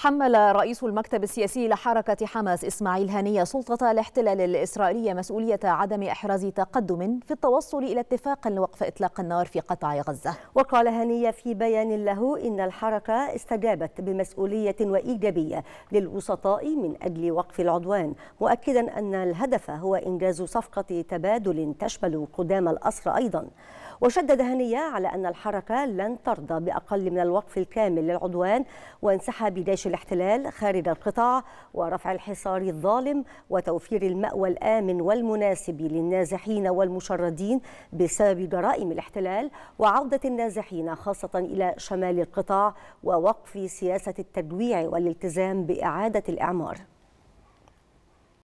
حمل رئيس المكتب السياسي لحركة حماس إسماعيل هنية سلطة الاحتلال الإسرائيلية مسؤولية عدم إحراز تقدم في التوصل إلى اتفاق لوقف إطلاق النار في قطاع غزة وقال هنية في بيان له إن الحركة استجابت بمسؤولية وإيجابية للوسطاء من أجل وقف العدوان مؤكدا أن الهدف هو إنجاز صفقة تبادل تشمل قدام الأسرى أيضا وشدد هنية على أن الحركة لن ترضى بأقل من الوقف الكامل للعدوان وانسحب جيش الاحتلال خارج القطاع ورفع الحصار الظالم وتوفير المأوى الآمن والمناسب للنازحين والمشردين بسبب جرائم الاحتلال وعودة النازحين خاصة إلى شمال القطاع ووقف سياسة التجويع والالتزام بإعادة الإعمار